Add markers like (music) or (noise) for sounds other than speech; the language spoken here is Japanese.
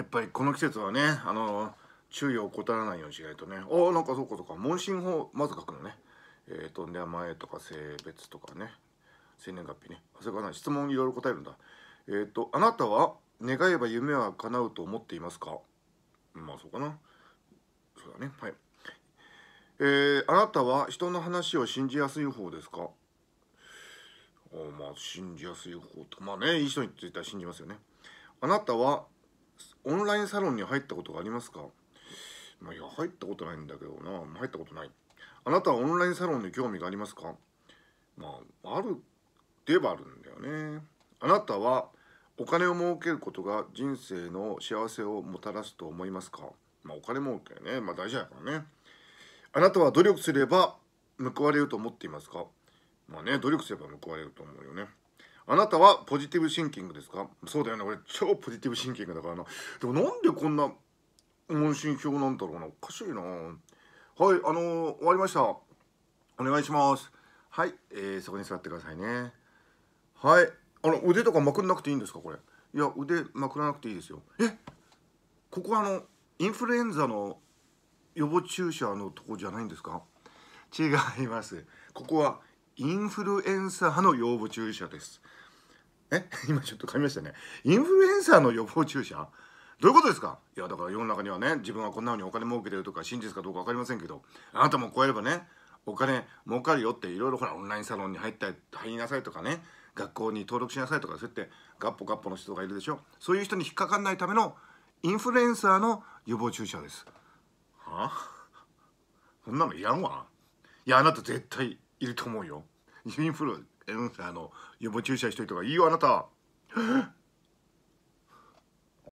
やっぱりこの季節はねあの注意を怠らないようにしないとねああ、なんかそうかそうか問診法まず書くのねえっ、ー、と名前とか性別とかね生年月日ねそれから、質問いろいろ答えるんだえっ、ー、とあなたは願えば夢は叶うと思っていますかまあそうかなそうだねはいえー、あなたは人の話を信じやすい方ですかおまあ信じやすい方とまあねいい人については信じますよねあなたはオンラインサロンに入ったことがありますかまあ、いや入ったことないんだけどな入ったことないあなたはオンラインサロンに興味がありますかまああるって言えばあるんだよねあなたはお金を儲けることが人生の幸せをもたらすと思いますかまあお金儲けねまあ大事だからねあなたは努力すれば報われると思っていますかまあね努力すれば報われると思うよねあなたはポジティブシンキングですかそうだよね俺超ポジティブシンキングだからなでもなんでこんな問診票なんだろうなおかしいなはいあのー、終わりましたお願いしますはい、えー、そこに座ってくださいねはいあの腕とかまくんなくていいんですかこれいや腕まくらなくていいですよえここあのインフルエンザの予防注射のとこじゃないんですか違いますここはインフルエンサーの要望注射です。え (laughs) 今ちょっと噛みましたね。インフルエンサーの予防注射どういうことですかいやだから世の中にはね自分はこんなふうにお金儲けてるとか真実かどうか分かりませんけどあなたもこうやればねお金儲かるよっていろいろほらオンラインサロンに入った入りなさいとかね学校に登録しなさいとかそうやってガッポガッポの人がいるでしょそういう人に引っかかんないためのインフルエンサーの予防注射ですはあそんなのいらんわいやあなた絶対いると思うよ。市民プロ、あの、予防注射しといた方がいいよ、あなた。